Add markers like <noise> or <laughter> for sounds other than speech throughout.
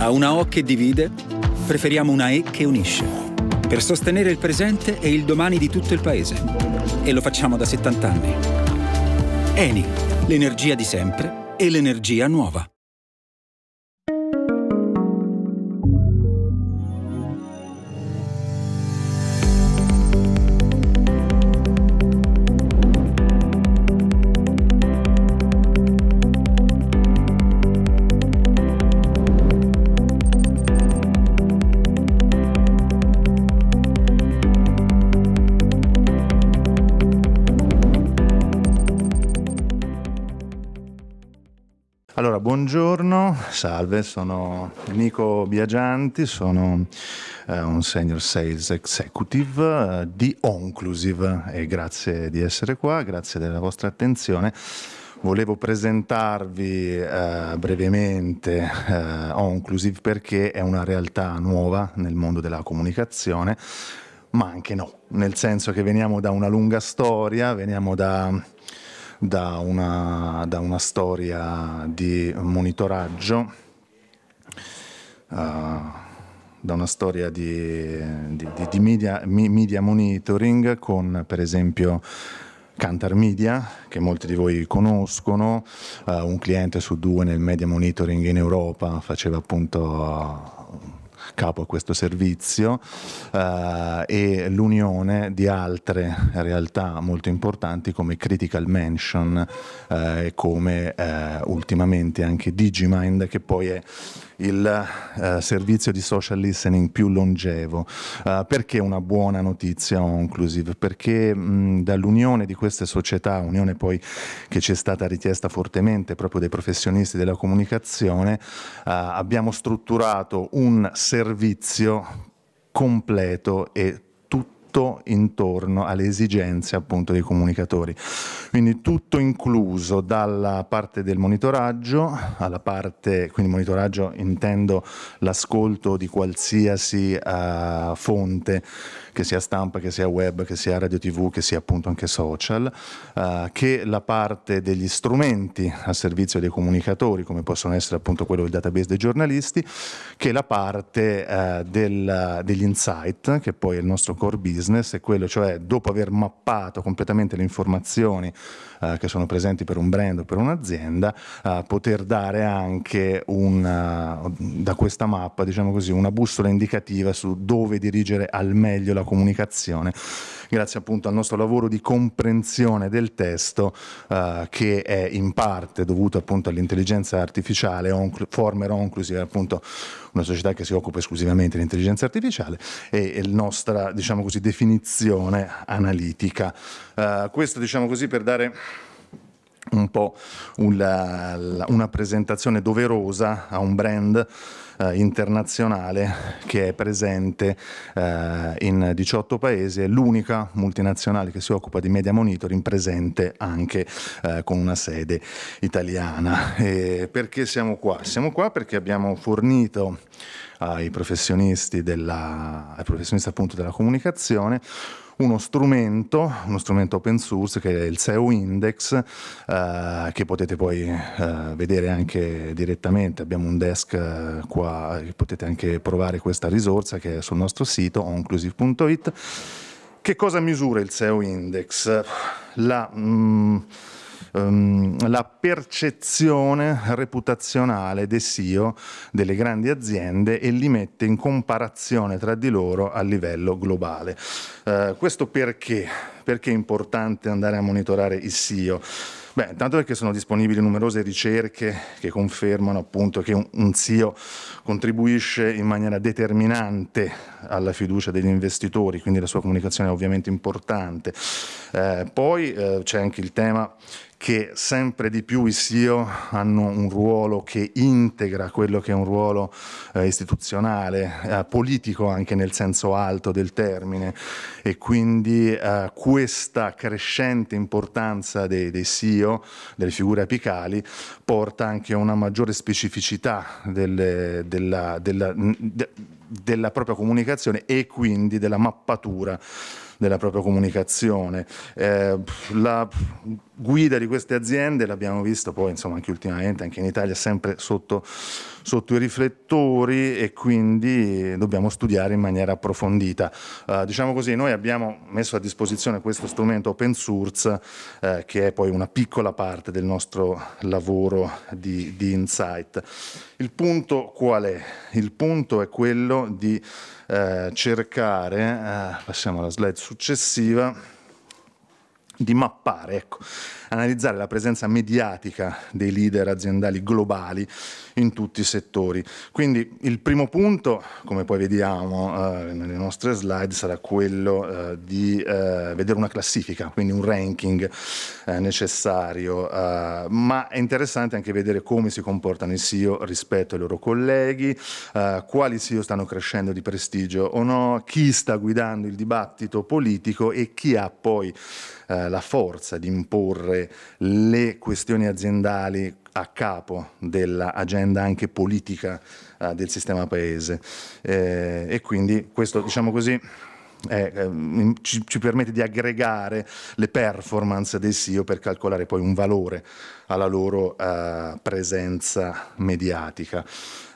A una O che divide, preferiamo una E che unisce. Per sostenere il presente e il domani di tutto il paese. E lo facciamo da 70 anni. Eni, l'energia di sempre e l'energia nuova. Allora, buongiorno, salve, sono Nico Biagianti, sono eh, un Senior Sales Executive eh, di Onclusive e grazie di essere qua, grazie della vostra attenzione. Volevo presentarvi eh, brevemente eh, Onclusive perché è una realtà nuova nel mondo della comunicazione, ma anche no, nel senso che veniamo da una lunga storia, veniamo da da una, da una storia di monitoraggio, uh, da una storia di, di, di media, media monitoring con per esempio Cantar Media, che molti di voi conoscono, uh, un cliente su due nel media monitoring in Europa, faceva appunto capo a questo servizio eh, e l'unione di altre realtà molto importanti come Critical Mansion eh, e come eh, ultimamente anche Digimind che poi è il eh, servizio di social listening più longevo. Eh, perché una buona notizia Onclusive? Perché dall'unione di queste società, unione poi che ci è stata richiesta fortemente proprio dai professionisti della comunicazione, eh, abbiamo strutturato un servizio completo e tutto intorno alle esigenze appunto dei comunicatori. Quindi tutto incluso dalla parte del monitoraggio alla parte, quindi monitoraggio intendo l'ascolto di qualsiasi uh, fonte che sia stampa, che sia web, che sia radio tv, che sia appunto anche social, uh, che la parte degli strumenti a servizio dei comunicatori, come possono essere appunto quello del database dei giornalisti, che la parte uh, del, degli insight, che poi è il nostro core business, business è quello, cioè dopo aver mappato completamente le informazioni eh, che sono presenti per un brand o per un'azienda, eh, poter dare anche una, eh, da questa mappa, diciamo così, una bussola indicativa su dove dirigere al meglio la comunicazione, grazie appunto al nostro lavoro di comprensione del testo eh, che è in parte dovuto appunto all'intelligenza artificiale, onc- Former Onclus è appunto una società che si occupa esclusivamente di intelligenza artificiale e, e la nostra diciamo così, definizione analitica. Eh, questo diciamo così per dare un po' una, una presentazione doverosa a un brand eh, internazionale che è presente eh, in 18 paesi, è l'unica multinazionale che si occupa di media monitoring presente anche eh, con una sede italiana. E perché siamo qua? Siamo qua perché abbiamo fornito ai professionisti, della, ai professionisti appunto della comunicazione uno strumento, uno strumento open source che è il SEO Index, eh, che potete poi eh, vedere anche direttamente. Abbiamo un desk eh, qua potete anche provare questa risorsa che è sul nostro sito onclusive.it. Che cosa misura il SEO Index? La, mm, ehm, la percezione reputazionale dei CEO delle grandi aziende e li mette in comparazione tra di loro a livello globale. Eh, questo perché? Perché è importante andare a monitorare i CEO? Beh, intanto perché sono disponibili numerose ricerche che confermano appunto che un CEO contribuisce in maniera determinante alla fiducia degli investitori, quindi la sua comunicazione è ovviamente importante. Eh, poi eh, c'è anche il tema che sempre di più i SIO hanno un ruolo che integra quello che è un ruolo eh, istituzionale, eh, politico anche nel senso alto del termine e quindi eh, questa crescente importanza dei, dei SIO, delle figure apicali, porta anche a una maggiore specificità delle, della, della, de, della propria comunicazione e quindi della mappatura della propria comunicazione. Eh, la, guida di queste aziende, l'abbiamo visto poi insomma anche ultimamente, anche in Italia, sempre sotto, sotto i riflettori e quindi dobbiamo studiare in maniera approfondita. Uh, diciamo così, noi abbiamo messo a disposizione questo strumento open source uh, che è poi una piccola parte del nostro lavoro di, di insight. Il punto qual è? Il punto è quello di uh, cercare, passiamo alla slide successiva, di mappare, ecco, analizzare la presenza mediatica dei leader aziendali globali in tutti i settori. Quindi il primo punto, come poi vediamo eh, nelle nostre slide, sarà quello eh, di eh, vedere una classifica, quindi un ranking eh, necessario, eh, ma è interessante anche vedere come si comportano i CEO rispetto ai loro colleghi, eh, quali CEO stanno crescendo di prestigio o no, chi sta guidando il dibattito politico e chi ha poi la forza di imporre le questioni aziendali a capo dell'agenda anche politica eh, del sistema paese. Eh, e quindi questo, diciamo così, eh, ehm, ci, ci, permette di aggregare le performance dei SEO per calcolare poi un valore alla loro eh, presenza mediatica.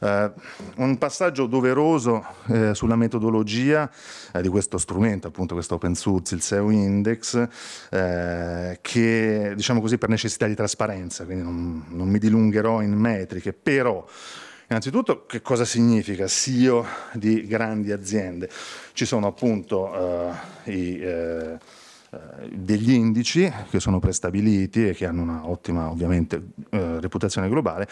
Eh, un passaggio doveroso eh, sulla metodologia eh, di questo strumento, appunto questo open source, il SEO Index, eh, che diciamo così per necessità di trasparenza, quindi non, non mi dilungherò in metriche, però Innanzitutto che cosa significa CEO di grandi aziende? Ci sono appunto eh, i, eh, eh, degli indici che sono prestabiliti e che hanno una ottima ovviamente eh, reputazione globale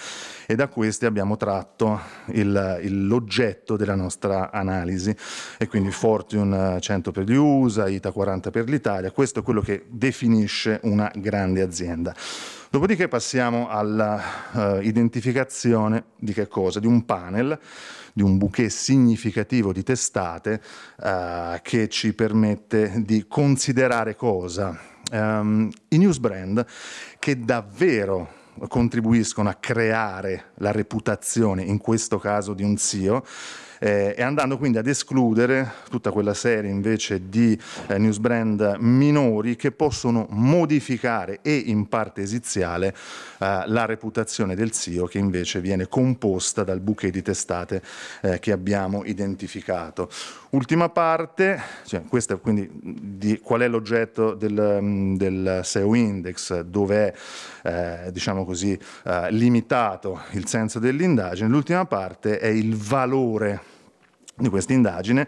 e da questi abbiamo tratto il, il, l'oggetto della nostra analisi e quindi Fortune 100 eh, per gli USA, ITA 40 per l'Italia, questo è quello che definisce una grande azienda. Dopodiché passiamo all'identificazione eh, uh, di che cosa? Di un panel, di un bouquet significativo di testate uh, che ci permette di considerare cosa? Um, I news brand che davvero contribuiscono a creare la reputazione, in questo caso di un CEO, eh, e andando quindi ad escludere tutta quella serie invece di eh, news brand minori che possono modificare e in parte esiziale eh, la reputazione del CEO che invece viene composta dal bouquet di testate eh, che abbiamo identificato. Ultima parte, cioè, questa quindi di qual è l'oggetto del, mm, del SEO Index, dove è eh, diciamo così eh, limitato il senso dell'indagine, l'ultima parte è il valore di questa indagine,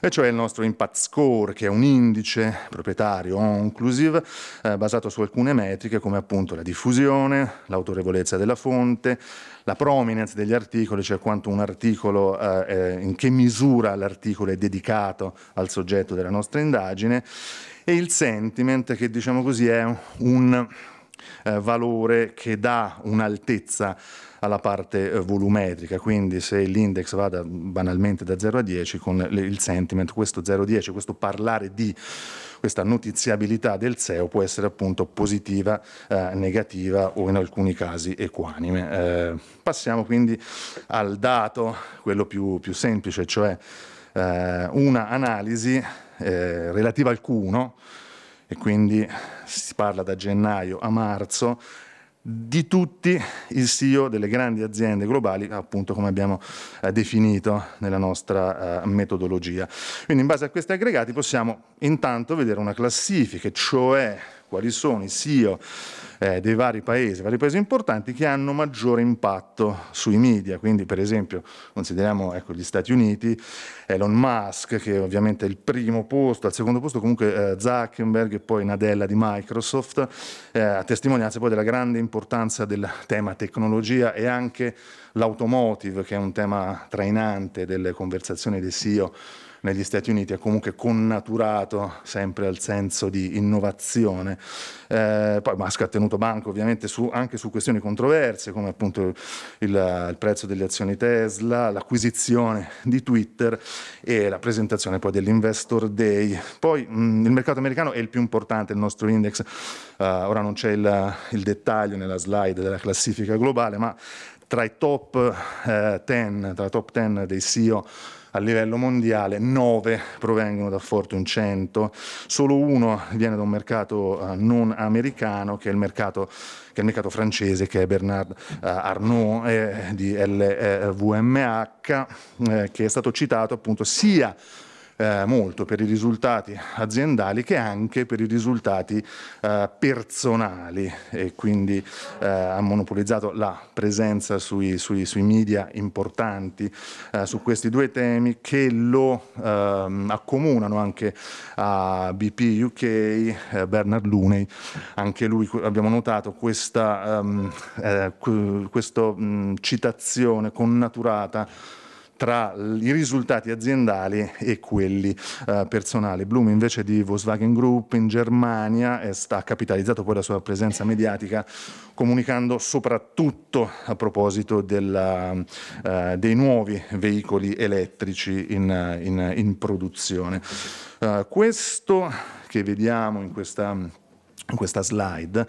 e cioè il nostro Impact Score, che è un indice proprietario inclusive eh, basato su alcune metriche come appunto la diffusione, l'autorevolezza della fonte, la prominence degli articoli, cioè quanto un articolo, eh, in che misura l'articolo è dedicato al soggetto della nostra indagine, e il sentiment, che diciamo così è un eh, valore che dà un'altezza alla parte eh, volumetrica, quindi se l'index vada banalmente da 0 a 10 con le, il sentiment, questo 0-10, a questo parlare di questa notiziabilità del SEO può essere appunto positiva, eh, negativa o in alcuni casi equanime. Eh, passiamo quindi al dato, quello più, più semplice, cioè eh, una analisi eh, relativa al Q1 e quindi si parla da gennaio a marzo di tutti i CEO delle grandi aziende globali, appunto come abbiamo eh, definito nella nostra eh, metodologia. Quindi in base a questi aggregati possiamo intanto vedere una classifica, cioè quali sono i CEO eh, dei vari paesi, vari paesi importanti che hanno maggiore impatto sui media, quindi per esempio consideriamo ecco, gli Stati Uniti, Elon Musk che ovviamente è il primo posto, al secondo posto comunque eh, Zuckerberg e poi Nadella di Microsoft, eh, a testimonianza poi della grande importanza del tema tecnologia e anche l'automotive che è un tema trainante delle conversazioni dei CEO negli Stati Uniti è comunque connaturato sempre al senso di innovazione. Eh, poi Musk ha tenuto tenuto banco ovviamente su, anche su questioni controverse come appunto il, il prezzo delle azioni Tesla, l'acquisizione di Twitter e la presentazione poi dell'Investor Day. Poi mh, mm, il mercato americano è il più importante, il nostro index, uh, ora non c'è il, il dettaglio nella slide della classifica globale, ma tra i top 10 eh, dei CEO a livello mondiale, 9 provengono da Fortune 100, solo uno viene da un mercato eh, non americano che è il mercato che è il mercato francese, che è Bernard eh, Arnault eh, di LVMH, eh, che è stato citato appunto sia eh, molto per i risultati aziendali che anche per i risultati eh, personali e quindi eh, ha monopolizzato la presenza sui, sui, sui media importanti eh, su questi due temi che lo ehm, accomunano anche a BP UK, eh, Bernard Looney, anche lui abbiamo notato questa, ehm, eh, um, questa um, citazione connaturata tra i risultati aziendali e quelli eh, personali. Bloom invece di Volkswagen Group in Germania sta, ha capitalizzato poi la sua presenza mediatica comunicando soprattutto a proposito della, eh, dei nuovi veicoli elettrici in, in, in produzione. Eh, questo che vediamo in questa questa slide,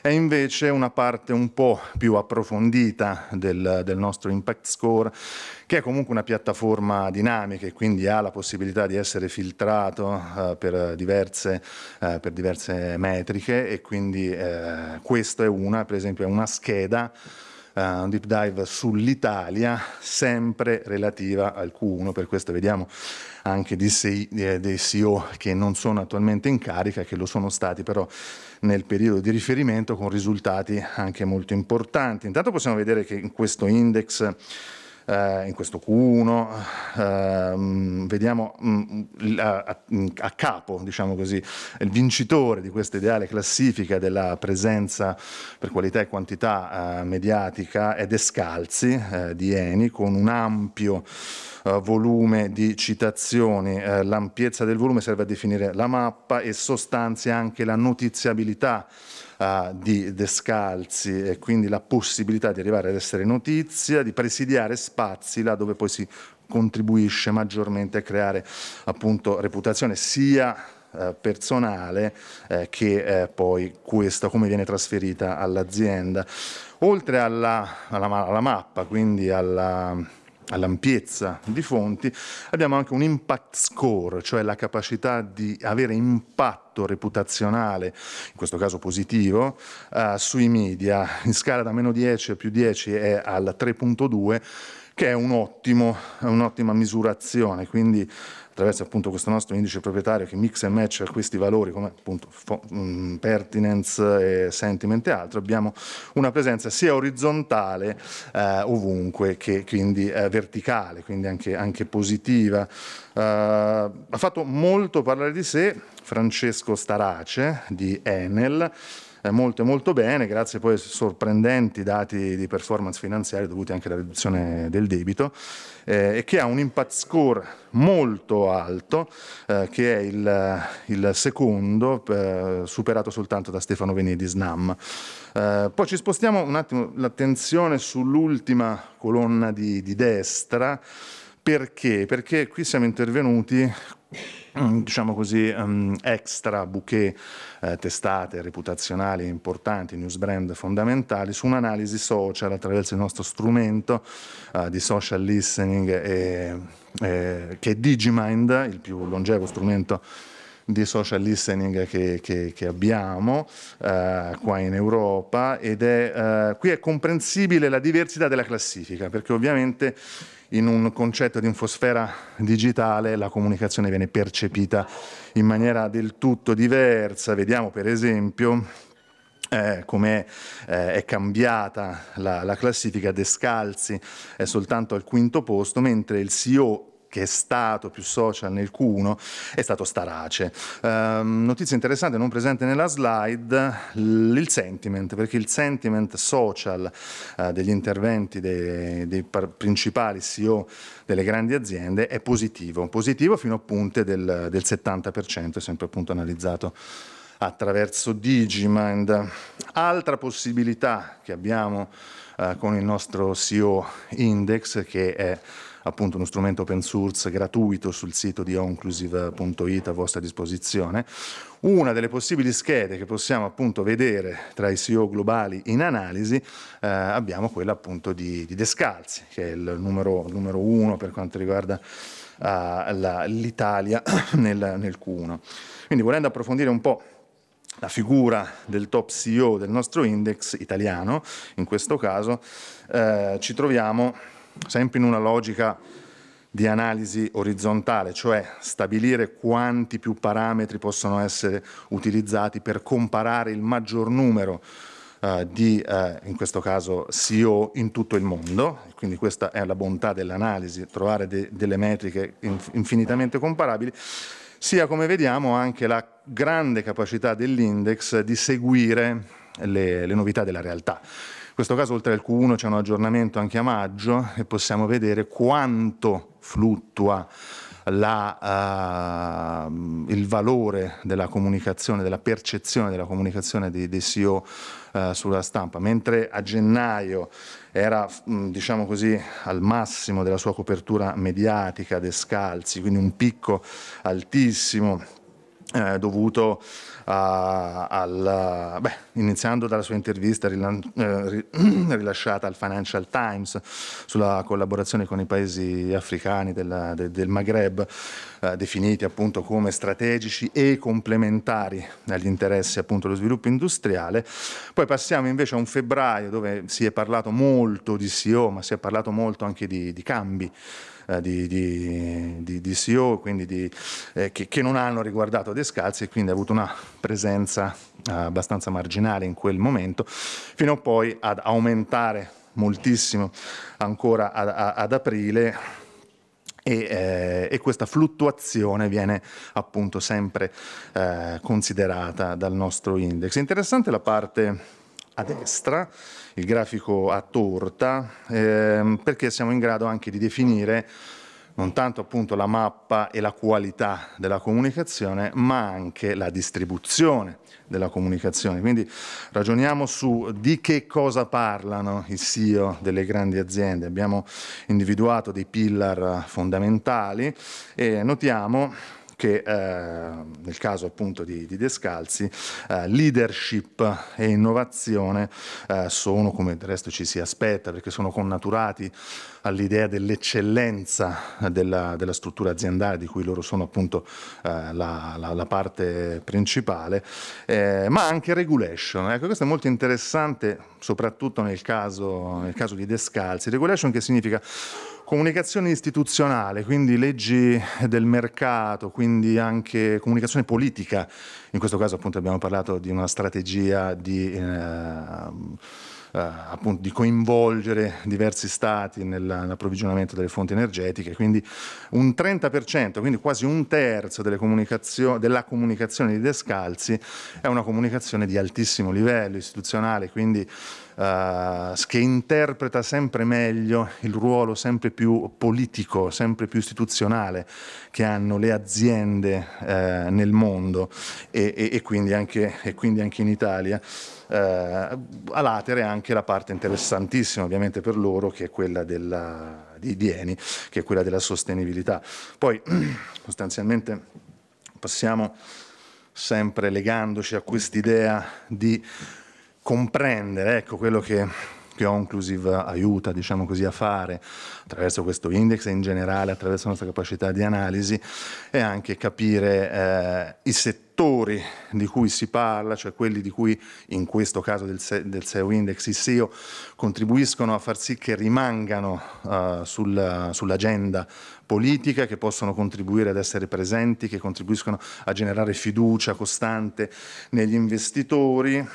è invece una parte un po' più approfondita del, del, nostro Impact Score, che è comunque una piattaforma dinamica e quindi ha la possibilità di essere filtrato eh, per, diverse, eh, per, diverse, metriche e quindi eh, questa è una, per esempio è una scheda eh, un deep dive sull'Italia, sempre relativa al Q1, per questo vediamo anche eh, dei CEO che non sono attualmente in carica, che lo sono stati però nel periodo di riferimento con risultati anche molto importanti. Intanto possiamo vedere che in questo index eh, in questo Q1, ehm, vediamo mh, mm, mm, a, mm, a, capo, diciamo così, il vincitore di questa ideale classifica della presenza per qualità e quantità eh, mediatica è Descalzi eh, di Eni con un ampio eh, volume di citazioni. Eh, l'ampiezza del volume serve a definire la mappa e sostanzia anche la notiziabilità uh, di Descalzi e quindi la possibilità di arrivare ad essere notizia, di presidiare spazi là dove poi si contribuisce maggiormente a creare appunto reputazione sia eh, personale eh, che eh, poi questa come viene trasferita all'azienda. Oltre alla, alla, alla mappa, quindi alla, all'ampiezza di fonti, abbiamo anche un impact score, cioè la capacità di avere impatto reputazionale, in questo caso positivo, eh, sui media, in scala da meno 10 a più 10 è al 3.2 che è un ottimo, un'ottima misurazione, quindi attraverso appunto questo nostro indice proprietario che mix e match questi valori come appunto mm, pertinence, e sentiment e altro, abbiamo una presenza sia orizzontale eh, ovunque che quindi eh, verticale, quindi anche, anche positiva. Eh, ha fatto molto parlare di sé Francesco Starace di Enel, eh, molto molto bene, grazie poi ai sorprendenti dati di performance finanziaria dovuti anche alla riduzione del debito, eh, e che ha un impact score molto alto, eh, che è il, il secondo, eh, superato soltanto da Stefano Venedi Snam. Eh, poi ci spostiamo un attimo l'attenzione sull'ultima colonna di, di destra, perché? Perché qui siamo intervenuti Mm, diciamo così, um, extra bouquet eh, testate reputazionali importanti, news brand fondamentali, su un'analisi social attraverso il nostro strumento uh, di social listening e, e, eh, che è Digimind, il più longevo strumento di social listening che, che, che abbiamo eh, qua in Europa ed è, eh, qui è comprensibile la diversità della classifica perché ovviamente in un concetto di infosfera digitale la comunicazione viene percepita in maniera del tutto diversa. Vediamo per esempio eh, come eh, è cambiata la, la classifica, De Scalzi è soltanto al quinto posto, mentre il CEO che è stato più social nel Q1 è stato Starace. Um, notizia interessante, non presente nella slide, il sentiment, perché il sentiment social uh, degli interventi dei, dei principali CEO delle grandi aziende è positivo, positivo fino a punte del, del 70%, sempre appunto analizzato attraverso Digimind. Altra possibilità che abbiamo eh, con il nostro CEO Index che è appunto uno strumento open source gratuito sul sito di onclusive.it a vostra disposizione. Una delle possibili schede che possiamo appunto vedere tra i CEO globali in analisi eh, abbiamo quella appunto di, di, Descalzi, che è il numero, numero uno per quanto riguarda uh, la, l'Italia <coughs> nel, nel Q1. Quindi volendo approfondire un po' la figura del top CEO del nostro index italiano, in questo caso, eh, ci troviamo sempre in una logica di analisi orizzontale, cioè stabilire quanti più parametri possono essere utilizzati per comparare il maggior numero eh, di, eh, in questo caso, CEO in tutto il mondo. Quindi questa è la bontà dell'analisi, trovare de delle metriche inf infinitamente comparabili sia come vediamo anche la grande capacità dell'index di seguire le, le novità della realtà questo caso oltre al Q1 c'è un aggiornamento anche a maggio e possiamo vedere quanto fluttua la, uh, il valore della comunicazione, della percezione della comunicazione dei, dei CEO uh, eh, sulla stampa, mentre a gennaio era mh, mm, diciamo così al massimo della sua copertura mediatica, descalzi, quindi un picco altissimo eh, dovuto a, eh, al, beh, iniziando dalla sua intervista rilan, eh, <clears throat> rilasciata al Financial Times sulla collaborazione con i paesi africani della, de, del Maghreb, eh, definiti appunto come strategici e complementari agli interessi appunto dello sviluppo industriale. Poi passiamo invece a un febbraio dove si è parlato molto di CEO, ma si è parlato molto anche di, di cambi eh, di, di, di, CEO di, eh, che, che, non hanno riguardato Descalzi e quindi ha avuto una presenza eh, abbastanza marginale in quel momento, fino a poi ad aumentare moltissimo ancora ad, ad aprile e, eh, e, questa fluttuazione viene appunto sempre eh, considerata dal nostro index. Interessante la parte a destra il grafico a torta, ehm, perché siamo in grado anche di definire non tanto appunto la mappa e la qualità della comunicazione, ma anche la distribuzione della comunicazione. Quindi ragioniamo su di che cosa parlano i CEO delle grandi aziende. Abbiamo individuato dei pillar fondamentali e notiamo che eh, nel caso appunto di, di Descalzi eh, leadership e innovazione eh, sono come del resto ci si aspetta perché sono connaturati all'idea dell'eccellenza della, della, struttura aziendale di cui loro sono appunto la, la, la, parte principale ma anche regulation ecco questo è molto interessante soprattutto nel caso, nel caso di Descalzi regulation che significa Comunicazione istituzionale, quindi leggi del mercato, quindi anche comunicazione politica. In questo caso appunto abbiamo parlato di una strategia di... Eh, eh, appunto, di coinvolgere diversi stati nell'approvvigionamento delle fonti energetiche, quindi un 30%, quindi quasi un terzo comunicazio della comunicazione di Descalzi è una comunicazione di altissimo livello istituzionale, quindi Uh, che interpreta sempre meglio il ruolo sempre più politico, sempre più istituzionale che hanno le aziende uh, nel mondo e, e, e, quindi anche, e quindi anche in Italia eh, a latere anche la parte interessantissima ovviamente per loro che è quella della, di, di Eni, che è quella della sostenibilità. Poi <clears throat> sostanzialmente passiamo sempre legandoci a quest'idea di comprendere ecco, quello che che Onclusive aiuta diciamo così, a fare attraverso questo index e in generale attraverso la nostra capacità di analisi è anche capire eh, i settori settori di cui si parla, cioè quelli di cui in questo caso del, SEO Index i SEO contribuiscono a far sì che rimangano uh, sul, sull'agenda politica, che possono contribuire ad essere presenti, che contribuiscono a generare fiducia costante negli investitori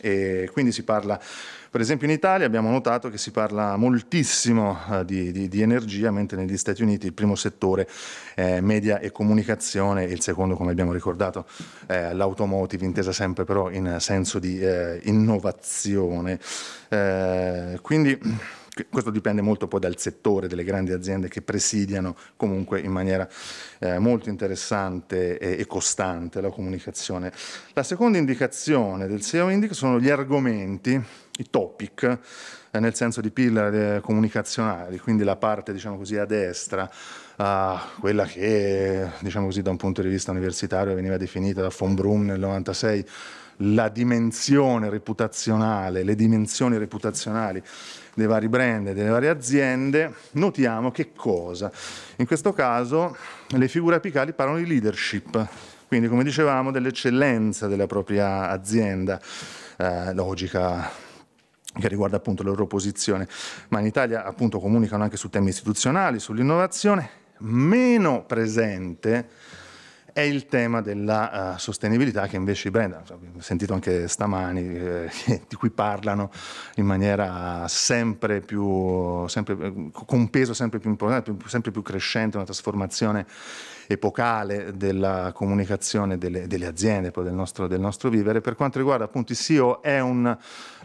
e quindi si parla per esempio in Italia abbiamo notato che si parla moltissimo eh, di, di, di, energia, mentre negli Stati Uniti il primo settore è eh, media e comunicazione e il secondo, come abbiamo ricordato, eh, l'automotive, intesa sempre però in senso di eh, innovazione. quindi questo dipende molto poi dal settore delle grandi aziende che presidiano comunque in maniera eh, molto interessante e, e, costante la comunicazione. La seconda indicazione del SEO Indic sono gli argomenti i topic, eh, nel senso di pillar eh, comunicazionali, quindi la parte diciamo così, a destra, eh, quella che diciamo così, da un punto di vista universitario veniva definita da von Brum nel 96 la dimensione reputazionale, le dimensioni reputazionali dei vari brand e delle varie aziende, notiamo che cosa? In questo caso le figure apicali parlano di leadership, quindi come dicevamo dell'eccellenza della propria azienda, eh, logica che riguarda appunto la loro posizione, ma in Italia appunto comunicano anche su temi istituzionali, sull'innovazione, meno presente è il tema della uh, sostenibilità che invece i brand, ho sentito anche stamani, eh, <laughs> di cui parlano in maniera sempre più, sempre, eh, con un peso sempre più importante, sempre più crescente, una trasformazione epocale della comunicazione delle, delle aziende, poi del nostro, del nostro, vivere. Per quanto riguarda appunto il CEO è un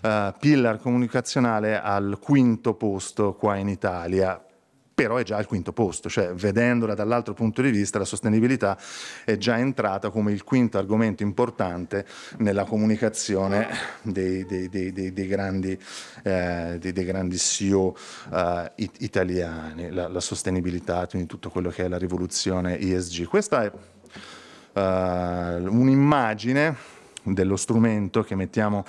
uh, pillar comunicazionale al quinto posto qua in Italia però è già al quinto posto, cioè vedendola dall'altro punto di vista la sostenibilità è già entrata come il quinto argomento importante nella comunicazione dei, dei, dei, dei grandi, eh, grandi, CEO eh, italiani, la, la, sostenibilità, quindi tutto quello che è la rivoluzione ESG. Questa è eh, un'immagine dello strumento che mettiamo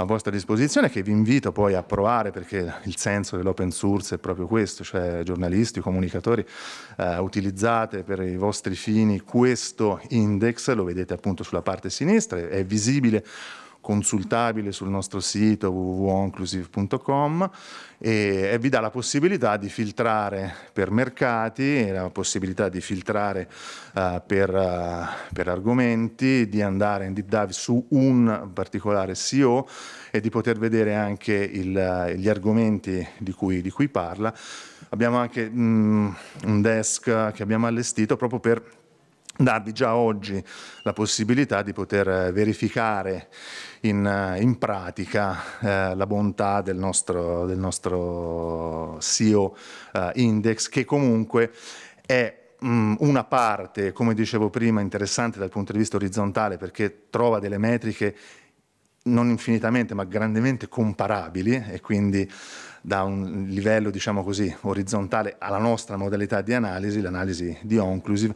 a vostra disposizione che vi invito poi a provare perché il senso dell'open source è proprio questo, cioè giornalisti, comunicatori, eh, utilizzate per i vostri fini questo index, lo vedete appunto sulla parte sinistra, è visibile consultabile sul nostro sito www.onclusive.com e, e vi dà la possibilità di filtrare per mercati, la possibilità di filtrare uh, per, uh, per, argomenti, di andare in deep dive su un particolare CEO e di poter vedere anche il, eh, gli argomenti di cui, di cui parla. Abbiamo anche mh, mm, un desk che abbiamo allestito proprio per darvi già oggi la possibilità di poter eh, verificare in, eh, in pratica eh, la bontà del nostro, del nostro SEO eh, index che comunque è mm, una parte, come dicevo prima, interessante dal punto di vista orizzontale perché trova delle metriche non infinitamente ma grandemente comparabili e quindi da un livello, diciamo così, orizzontale alla nostra modalità di analisi, l'analisi di Onclusive,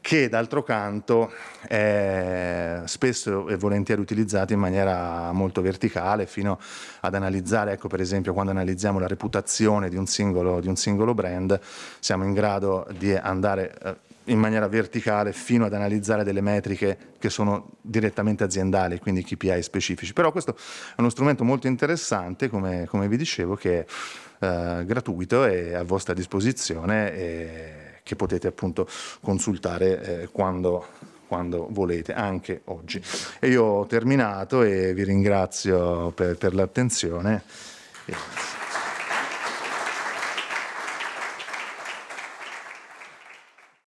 che d'altro canto è spesso e volentieri utilizzato in maniera molto verticale fino ad analizzare, ecco per esempio quando analizziamo la reputazione di un singolo, di un singolo brand, siamo in grado di andare... Eh, in maniera verticale fino ad analizzare delle metriche che sono direttamente aziendali, quindi KPI specifici. Però questo è uno strumento molto interessante, come, come vi dicevo, che è eh, gratuito e a vostra disposizione. E che potete appunto consultare eh, quando, quando volete, anche oggi. E io ho terminato e vi ringrazio per, per l'attenzione.